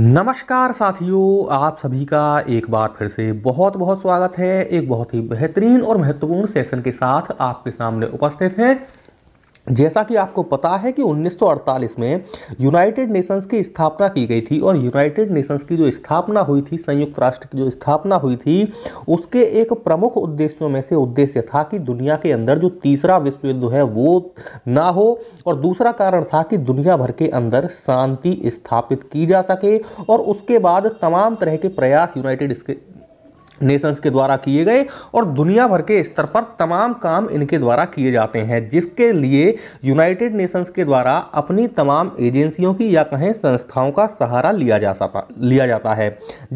नमस्कार साथियों आप सभी का एक बार फिर से बहुत बहुत स्वागत है एक बहुत ही बेहतरीन और महत्वपूर्ण सेशन के साथ आपके सामने उपस्थित हैं जैसा कि आपको पता है कि 1948 में यूनाइटेड नेशंस की स्थापना की गई थी और यूनाइटेड नेशंस की जो स्थापना हुई थी संयुक्त राष्ट्र की जो स्थापना हुई थी उसके एक प्रमुख उद्देश्यों में से उद्देश्य था कि दुनिया के अंदर जो तीसरा विश्व युद्ध है वो ना हो और दूसरा कारण था कि दुनिया भर के अंदर शांति स्थापित की जा सके और उसके बाद तमाम तरह के प्रयास यूनाइटेड नेशंस के द्वारा किए गए और दुनिया भर के स्तर पर तमाम काम इनके द्वारा किए जाते हैं जिसके लिए यूनाइटेड नेशंस के द्वारा अपनी तमाम एजेंसियों की या कहें संस्थाओं का सहारा लिया जा सका लिया जाता है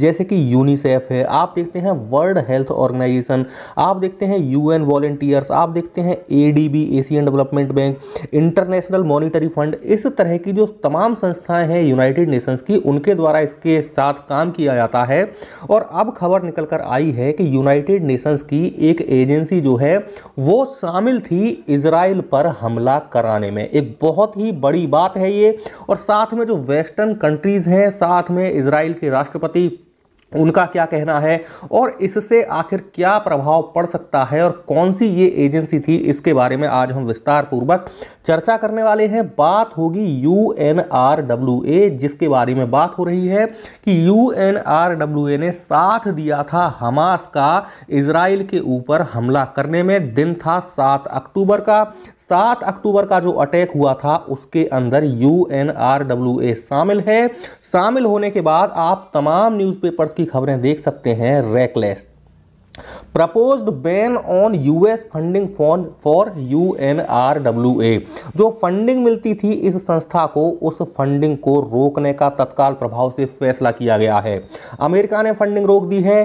जैसे कि यूनिसेफ है आप देखते हैं वर्ल्ड हेल्थ ऑर्गेनाइजेशन आप देखते हैं यूएन वॉलेंटियर्स आप देखते हैं a Asian Development Bank International Monetary Fund इस तरह की जो तमाम संस्थाएँ हैं यूनाइटेड नेशंस की उनके द्वारा इसके साथ काम किया जाता है और अब खबर निकल कर आई है कि यूनाइटेड नेशंस की एक एजेंसी जो है वो शामिल थी इसराइल पर हमला कराने में एक बहुत ही बड़ी बात है ये और साथ में जो वेस्टर्न कंट्रीज़ हैं साथ में इसराइल के राष्ट्रपति उनका क्या कहना है और इससे आखिर क्या प्रभाव पड़ सकता है और कौन सी ये एजेंसी थी इसके बारे में आज हम विस्तार पूर्वक चर्चा करने वाले हैं बात होगी U N R W A जिसके बारे में बात हो रही है कि U N R W A ने साथ दिया था हमास का इसराइल के ऊपर हमला करने में दिन था सात अक्टूबर का सात अक्टूबर का जो अटैक हुआ था उसके अंदर U N R W A शामिल है शामिल होने के बाद आप तमाम न्यूज़पेपर्स की की खबरें देख सकते हैं reckless proposed ban on US funding for U N R W A जो फंडिंग मिलती थी इस संस्था को उस फंडिंग को रोकने का तत्काल प्रभाव से फैसला किया गया है अमेरिका ने फंडिंग रोक दी है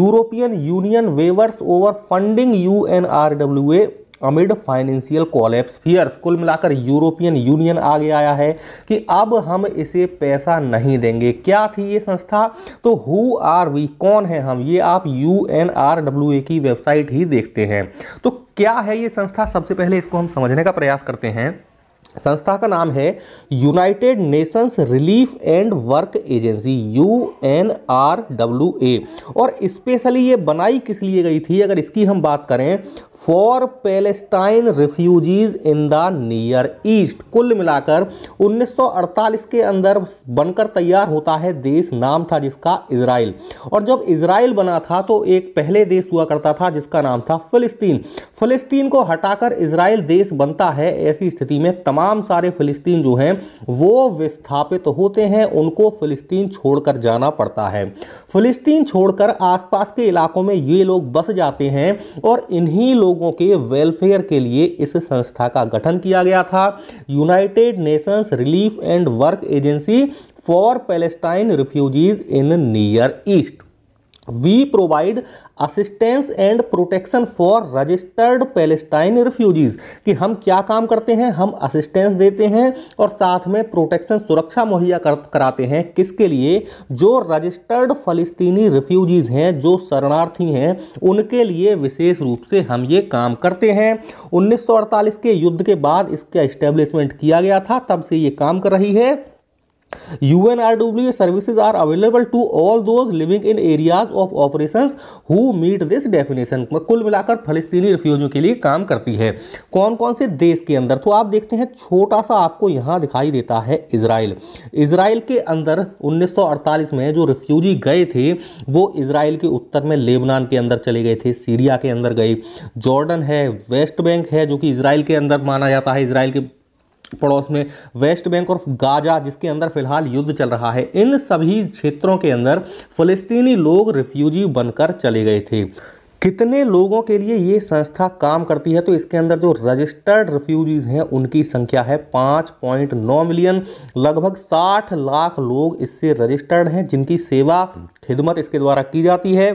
European Union wavers over funding U N R W A amid financial collapse fears कुल मिलाकर यूरोपियन यूनियन आगे आया है कि अब हम इसे पैसा नहीं देंगे क्या थी ये संस्था तो हु आर वी कौन है हम ये आप U N R W A की वेबसाइट ही देखते हैं तो क्या है ये संस्था सबसे पहले इसको हम समझने का प्रयास करते हैं संस्था का नाम है United Nations Relief and work Agency U N R W A और स्पेशली ये बनाई किस लिए गई थी अगर इसकी हम बात करें for Palestine refugees in the Near East कुल मिलाकर 1948 के अंदर बनकर तैयार होता है देश नाम था जिसका इसराइल और जब इसराइल बना था तो एक पहले देश हुआ करता था जिसका नाम था फिलिस्तीन फिलिस्तीन को हटाकर इसराइल देश बनता है ऐसी स्थिति में तमाम तमाम सारे फ़िलिस्तीन जो हैं वो विस्थापित होते हैं उनको फ़िलिस्तीन छोड़कर जाना पड़ता है फ़िलिस्तीन छोड़कर आसपास के इलाकों में ये लोग बस जाते हैं और इन्हीं लोगों के वेलफेयर के लिए इस संस्था का गठन किया गया था United Nations Relief and work Agency for Palestine refugees in Near East we provide assistance and protection for registered Palestine refugees कि हम क्या काम करते हैं हम असिस्टेंस देते हैं और साथ में प्रोटेक्शन सुरक्षा मुहैया कर, कराते हैं किसके लिए जो रजिस्टर्ड फ़लस्तीनी रिफ्यूजीज़ हैं जो शरणार्थी हैं उनके लिए विशेष रूप से हम ये काम करते हैं 1948 के युद्ध के बाद इसका इस्टेब्लिशमेंट किया गया था तब से ये काम कर रही है UNRWA services are available to all those living in areas of operation who meet this definition कुल मिलाकर फलस्तीनी रिफ्यूजियों के लिए काम करती है कौन कौन से देश के अंदर तो आप देखते हैं छोटा सा आपको यहाँ दिखाई देता है इसराइल इसराइल के अंदर 1948 में जो रिफ्यूजी गए थे वो इसराइल के उत्तर में लेबनान के अंदर चले गए थे सीरिया के अंदर गए जॉर्डन है वेस्ट बैंक है जो कि इसराइल के अंदर माना जाता है इसराइल के पड़ोस में वेस्ट बैंक और गाजा जिसके अंदर फिलहाल युद्ध चल रहा है इन सभी क्षेत्रों के अंदर फ़लस्तीनी लोग रिफ्यूजी बनकर चले गए थे कितने लोगों के लिए ये संस्था काम करती है तो इसके अंदर जो रजिस्टर्ड रिफ्यूजीज हैं उनकी संख्या है 5.9 पॉइंट नौ मिलियन लगभग साठ लाख लोग इससे रजिस्टर्ड हैं जिनकी सेवा खिदमत इसके द्वारा की जाती है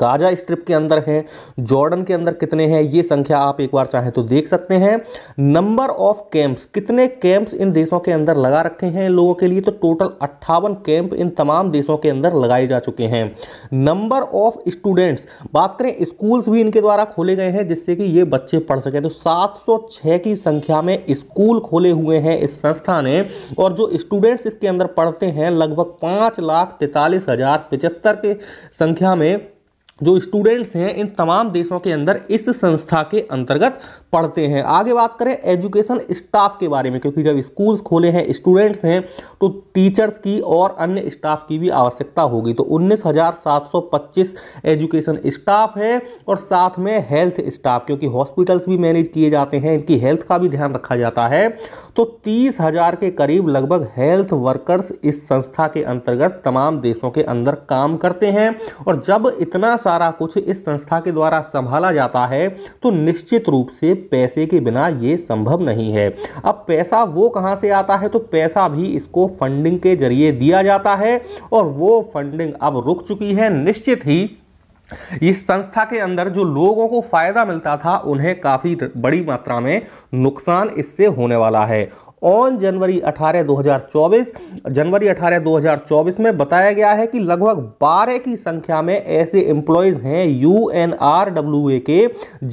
गाजा स्ट्रिप के अंदर हैं जॉर्डन के अंदर कितने हैं ये संख्या आप एक बार चाहें तो देख सकते हैं नंबर ऑफ कैंप्स कितने कैंप्स इन देशों के अंदर लगा रखे हैं लोगों के लिए तो टोटल अट्ठावन कैंप इन तमाम देशों के अंदर लगाए जा चुके हैं नंबर ऑफ स्टूडेंट्स बात करें स्कूल्स भी इनके द्वारा खोले गए हैं जिससे कि ये बच्चे पढ़ सकें तो सात की संख्या में स्कूल खोले हुए हैं इस संस्था ने और जो स्टूडेंट्स इसके अंदर पढ़ते हैं लगभग पाँच लाख हज़ार पचहत्तर के संख्या में जो स्टूडेंट्स हैं इन तमाम देशों के अंदर इस संस्था के अंतर्गत पढ़ते हैं आगे बात करें एजुकेशन स्टाफ के बारे में क्योंकि जब स्कूल्स खोले हैं स्टूडेंट्स हैं तो टीचर्स की और अन्य स्टाफ की भी आवश्यकता होगी तो 19,725 एजुकेशन स्टाफ है और साथ में हेल्थ स्टाफ क्योंकि हॉस्पिटल्स भी मैनेज किए जाते हैं इनकी हेल्थ का भी ध्यान रखा जाता है तो तीस हजार के करीब लगभग हेल्थ वर्कर्स इस संस्था के अंतर्गत तमाम देशों के अंदर काम करते हैं और जब इतना सारा कुछ इस संस्था के द्वारा संभाला जाता है तो निश्चित रूप से पैसे के बिना ये संभव नहीं है अब पैसा वो कहाँ से आता है तो पैसा भी इसको फंडिंग के जरिए दिया जाता है और वो फंडिंग अब रुक चुकी है निश्चित ही इस संस्था के अंदर जो लोगों को फायदा मिलता था उन्हें काफ़ी बड़ी मात्रा में नुकसान इससे होने वाला है ऑन जनवरी 18 2024 जनवरी 18 2024 में बताया गया है कि लगभग 12 की संख्या में ऐसे एम्प्लॉयज़ हैं यू के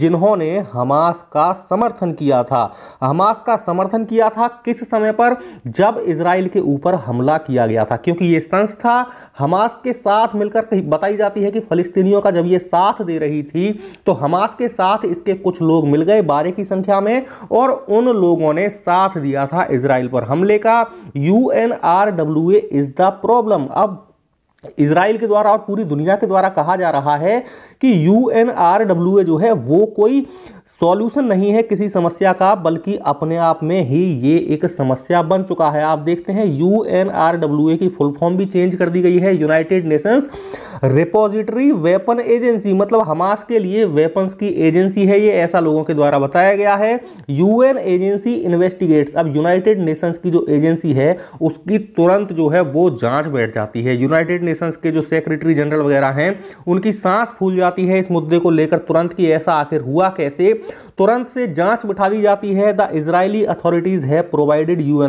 जिन्होंने हमास का समर्थन किया था हमास का समर्थन किया था किस समय पर जब इसराइल के ऊपर हमला किया गया था क्योंकि ये संस्था हमास के साथ मिलकर बताई जाती है कि फलिस्तीनियों का जब ये साथ दे रही थी तो हमास के साथ इसके कुछ लोग मिल गए बारह की संख्या में और उन लोगों ने साथ दिया था था इसराइल पर हमले का U N R W A is the problem अब इसराइल के द्वारा और पूरी दुनिया के द्वारा कहा जा रहा है कि U N R W A जो है वो कोई सॉल्यूशन नहीं है किसी समस्या का बल्कि अपने आप में ही ये एक समस्या बन चुका है आप देखते हैं U N R W A की फुल फॉर्म भी चेंज कर दी गई है United Nations repository weapon agency मतलब हमास के लिए वेपन्स की एजेंसी है ये ऐसा लोगों के द्वारा बताया गया है यूएन एजेंसी इन्वेस्टिगेट्स अब यूनाइटेड नेशंस की जो एजेंसी है उसकी तुरंत जो है वो जांच बैठ जाती है यूनाइटेड नेशंस के जो सेक्रेटरी जनरल वगैरह हैं उनकी सांस फूल जाती है इस मुद्दे को लेकर तुरंत कि ऐसा आखिर हुआ कैसे तुरंत से जांच बिठा दी जाती है द इजरायली अथॉरिटीज है provided you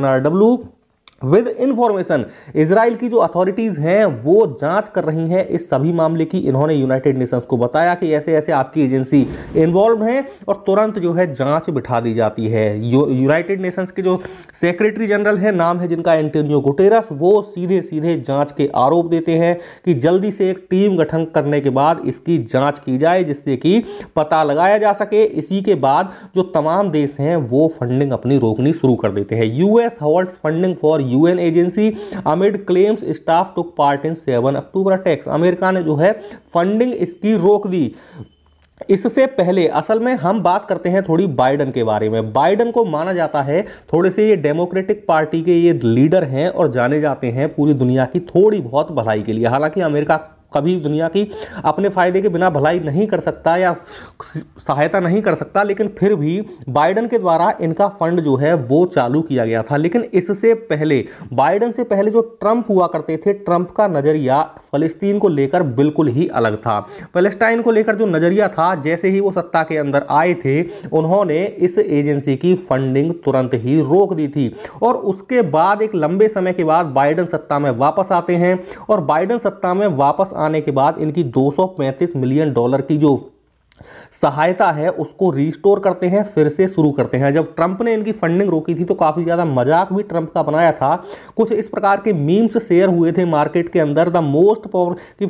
with information Israel की जो अथॉरिटीज़ हैं वो जांच कर रही हैं इस सभी मामले की इन्होंने यूनाइटेड नेशंस को बताया कि ऐसे ऐसे आपकी एजेंसी इन्वॉल्व है और तुरंत जो है जांच बिठा दी जाती है यूनाइटेड नेशंस के जो सेक्रेटरी जनरल है नाम है जिनका एंटोनियो गुटेरस वो सीधे सीधे जाँच के आरोप देते हैं कि जल्दी से एक टीम गठन करने के बाद इसकी जाँच की जाए जिससे कि पता लगाया जा सके इसी के बाद जो तमाम देश हैं वो फंडिंग अपनी रोकनी शुरू कर देते हैं US halts funding for UN agency amid claims staff took part in seven October attacks America ने जो है फंडिंग इसकी रोक दी इससे पहले असल में हम बात करते हैं थोड़ी बाइडन के बारे में बाइडन को माना जाता है थोड़े से ये डेमोक्रेटिक पार्टी के ये लीडर हैं और जाने जाते हैं पूरी दुनिया की थोड़ी बहुत भलाई के लिए हालांकि अमेरिका कभी दुनिया की अपने फ़ायदे के बिना भलाई नहीं कर सकता या सहायता नहीं कर सकता लेकिन फिर भी बाइडन के द्वारा इनका फंड जो है वो चालू किया गया था लेकिन इससे पहले बाइडन से पहले जो ट्रंप हुआ करते थे ट्रंप का नज़रिया फ़लस्तीन को लेकर बिल्कुल ही अलग था फलस्टाइन को लेकर जो नज़रिया था जैसे ही वो सत्ता के अंदर आए थे उन्होंने इस एजेंसी की फंडिंग तुरंत ही रोक दी थी और उसके बाद एक लंबे समय के बाद बाइडन सत्ता में वापस आते हैं और बाइडन सत्ता में वापस आने के बाद इनकी 235 मिलियन डॉलर की जो सहायता है उसको रिस्टोर करते हैं फिर से शुरू करते हैं जब ट्रंप ने इनकी फंडिंग रोकी थी तो काफ़ी ज़्यादा मजाक भी ट्रंप का बनाया था कुछ इस प्रकार के मीम्स शेयर हुए थे मार्केट के अंदर द मोस्ट पावर की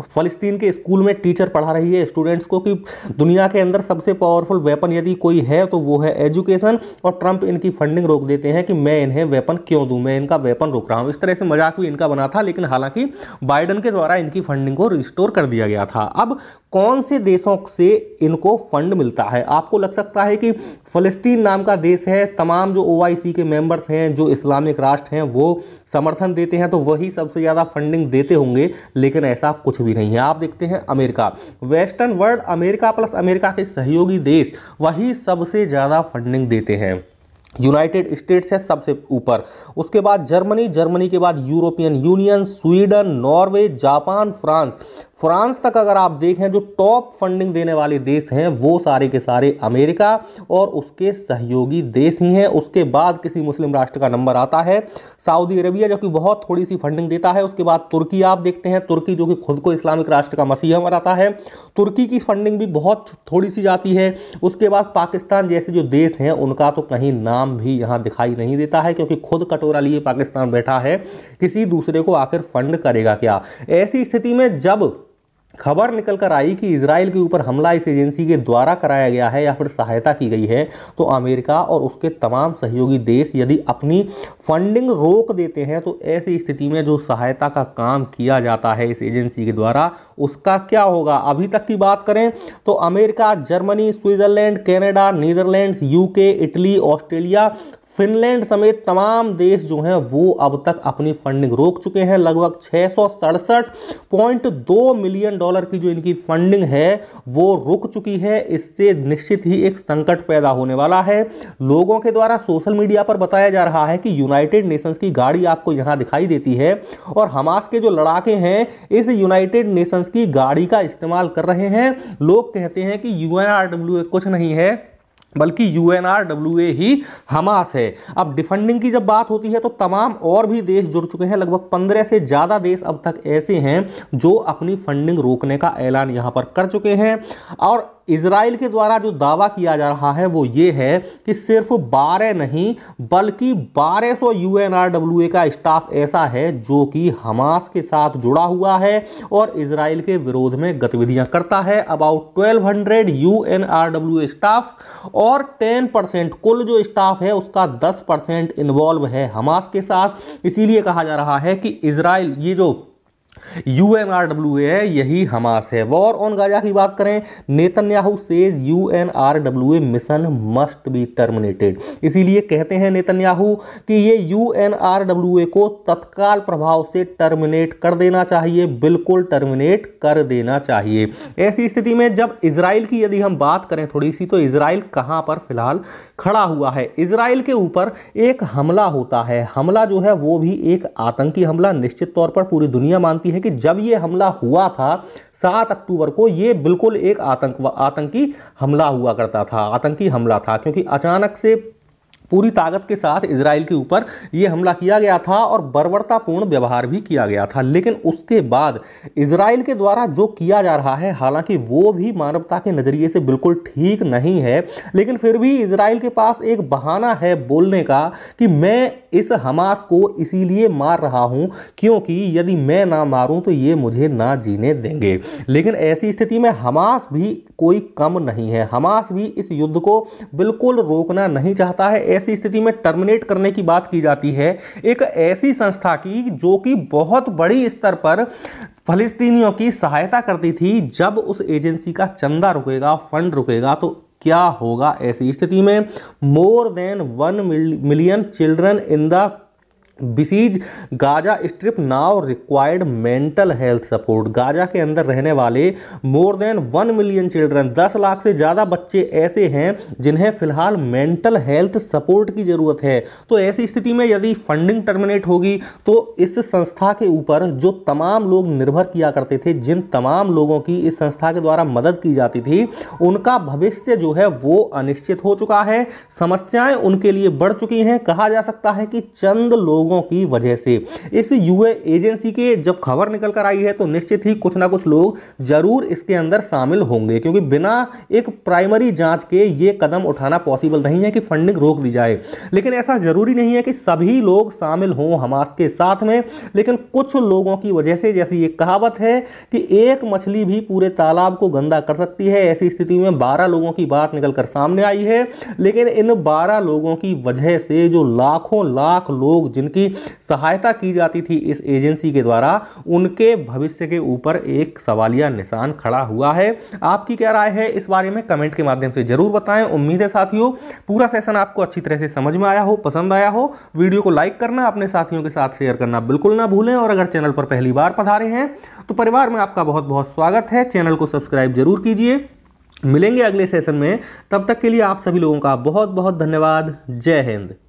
फ़लस्तीन के स्कूल में टीचर पढ़ा रही है स्टूडेंट्स को कि दुनिया के अंदर सबसे पावरफुल वेपन यदि कोई है तो वो है एजुकेशन और ट्रंप इनकी फंडिंग रोक देते हैं कि मैं इन्हें वेपन क्यों दूं मैं इनका वेपन रोक रहा हूं इस तरह से मजाक भी इनका बना था लेकिन हालांकि बाइडन के द्वारा इनकी फंडिंग को रिस्टोर कर दिया गया था अब कौन से देशों से इनको फंड मिलता है आपको लग सकता है कि फ़लस्तीन नाम का देश है तमाम जो ओ के मेम्बर्स हैं जो इस्लामिक राष्ट्र हैं वो समर्थन देते हैं तो वही सबसे ज़्यादा फंडिंग देते होंगे लेकिन ऐसा कुछ भी नहीं है आप देखते हैं America western world America plus America के सहयोगी देश वही सबसे ज़्यादा फंडिंग देते हैं यूनाइटेड स्टेट्स है सबसे ऊपर उसके बाद जर्मनी जर्मनी के बाद European Union Sweden Norway Japan France France तक अगर आप देखें जो टॉप फंडिंग देने वाले देश हैं वो सारे के सारे अमेरिका और उसके सहयोगी देश ही हैं उसके बाद किसी मुस्लिम राष्ट्र का नंबर आता है सऊदी अरबिया जो कि बहुत थोड़ी सी फंडिंग देता है उसके बाद तुर्की आप देखते हैं तुर्की जो कि खुद को इस्लामिक राष्ट्र का मसीहा बनाता है तुर्की की फंडिंग भी बहुत थोड़ी सी जाती है उसके बाद पाकिस्तान जैसे जो देश हैं उनका तो कहीं नाम भी यहाँ दिखाई नहीं देता है क्योंकि खुद कटोरा लिए पाकिस्तान बैठा है किसी दूसरे को आखिर फंड करेगा क्या ऐसी स्थिति में जब खबर निकल कर आई कि इसराइल के ऊपर हमला इस एजेंसी के द्वारा कराया गया है या फिर सहायता की गई है तो अमेरिका और उसके तमाम सहयोगी देश यदि अपनी फंडिंग रोक देते हैं तो ऐसी स्थिति में जो सहायता का काम किया जाता है इस एजेंसी के द्वारा उसका क्या होगा अभी तक की बात करें तो America Germany Switzerland Canada Netherland UK Italy Australia Finland समेत तमाम देश जो हैं वो अब तक अपनी फंडिंग रोक चुके हैं लगभग छः मिलियन डॉलर की जो इनकी फंडिंग है वो रुक चुकी है इससे निश्चित ही एक संकट पैदा होने वाला है लोगों के द्वारा सोशल मीडिया पर बताया जा रहा है कि यूनाइटेड नेशंस की गाड़ी आपको यहाँ दिखाई देती है और हमास के जो लड़ाके हैं इस यूनाइटेड नेशंस की गाड़ी का इस्तेमाल कर रहे हैं लोग कहते हैं कि यू कुछ नहीं है बल्कि U N R W A ही हमास है अब डिफंडिंग की जब बात होती है तो तमाम और भी देश जुड़ चुके हैं लगभग पंद्रह से ज़्यादा देश अब तक ऐसे हैं जो अपनी फंडिंग रोकने का ऐलान यहाँ पर कर चुके हैं और इसराइल के द्वारा जो दावा किया जा रहा है वो ये है कि सिर्फ बारह नहीं बल्कि बारह सौ U N R W A का स्टाफ ऐसा है जो कि हमास के साथ जुड़ा हुआ है और इसराइल के विरोध में गतिविधियां करता है about twelve hundred U N R W staff और टेन परसेंट कुल जो स्टाफ है उसका दस परसेंट इन्वॉल्व है हमास के साथ इसीलिए कहा जा रहा है कि इसराइल ये जो U N R W A है यही हमास है वॉर ऑन गाजा की बात करें Netanyahu says U N R W A mission must be terminated इसीलिए कहते हैं नेतन्याहू कि ये U N R W A को तत्काल प्रभाव से टर्मिनेट कर देना चाहिए बिल्कुल टर्मिनेट कर देना चाहिए ऐसी स्थिति में जब इसराइल की यदि हम बात करें थोड़ी सी तो इसराइल कहाँ पर फिलहाल खड़ा हुआ है इसराइल के ऊपर एक हमला होता है हमला जो है वो भी एक आतंकी हमला निश्चित तौर पर पूरी दुनिया मानती है कि जब ये हमला हुआ था सात अक्टूबर को ये बिल्कुल एक आतंक आतंकी हमला हुआ करता था आतंकी हमला था क्योंकि अचानक से पूरी ताकत के साथ इसराइल के ऊपर ये हमला किया गया था और बर्बरतापूर्ण व्यवहार भी किया गया था लेकिन उसके बाद इसराइल के द्वारा जो किया जा रहा है हालांकि वो भी मानवता के नज़रिए से बिल्कुल ठीक नहीं है लेकिन फिर भी इसराइल के पास एक बहाना है बोलने का कि मैं इस हमास को इसीलिए मार रहा हूं क्योंकि यदि मैं ना मारूं तो ये मुझे ना जीने देंगे लेकिन ऐसी स्थिति में हमास भी कोई कम नहीं है हमास भी इस युद्ध को बिल्कुल रोकना नहीं चाहता है ऐसी स्थिति में टर्मिनेट करने की बात की जाती है एक ऐसी संस्था की जो कि बहुत बड़ी स्तर पर फलस्तीनियों की सहायता करती थी जब उस एजेंसी का चंदा रुकेगा फंड रुकेगा तो क्या होगा ऐसी स्थिति में more than one million children in the besieged Gaza Strip now required mental health support Gaza के अंदर रहने वाले more than one million children दस लाख से ज़्यादा बच्चे ऐसे हैं जिन्हें फिलहाल मेंटल हेल्थ सपोर्ट की ज़रूरत है तो ऐसी स्थिति में यदि फंडिंग टर्मिनेट होगी तो इस संस्था के ऊपर जो तमाम लोग निर्भर किया करते थे जिन तमाम लोगों की इस संस्था के द्वारा मदद की जाती थी उनका भविष्य जो है वो अनिश्चित हो चुका है समस्याएं उनके लिए बढ़ चुकी हैं कहा जा सकता है कि चंद लोगों लोगों की वजह से इस यूए एजेंसी के जब खबर निकल कर आई है तो निश्चित ही कुछ ना कुछ लोग जरूर इसके अंदर शामिल होंगे क्योंकि बिना एक प्राइमरी जांच के ये कदम उठाना पॉसिबल नहीं है कि फंडिंग रोक दी जाए लेकिन ऐसा जरूरी नहीं है कि सभी लोग शामिल हों हमास के साथ में लेकिन कुछ लोगों की वजह से जैसी ये कहावत है कि एक मछली भी पूरे तालाब को गंदा कर सकती है ऐसी स्थिति में बारह लोगों की बात निकल कर सामने आई है लेकिन इन बारह लोगों की वजह से जो लाखों लाख लोग जिनकी की सहायता की जाती थी इस एजेंसी के द्वारा उनके भविष्य के ऊपर एक सवालिया निशान खड़ा हुआ है आपकी क्या राय है इस बारे में कमेंट के माध्यम से जरूर बताएं उम्मीद है साथियों पूरा सेशन आपको अच्छी तरह से समझ में आया हो पसंद आया हो वीडियो को लाइक करना अपने साथियों के साथ शेयर करना बिल्कुल ना भूलें और अगर चैनल पर पहली बार पधारे हैं तो परिवार में आपका बहुत बहुत स्वागत है चैनल को सब्सक्राइब जरूर कीजिए मिलेंगे अगले सेशन में तब तक के लिए आप सभी लोगों का बहुत बहुत धन्यवाद जय हिंद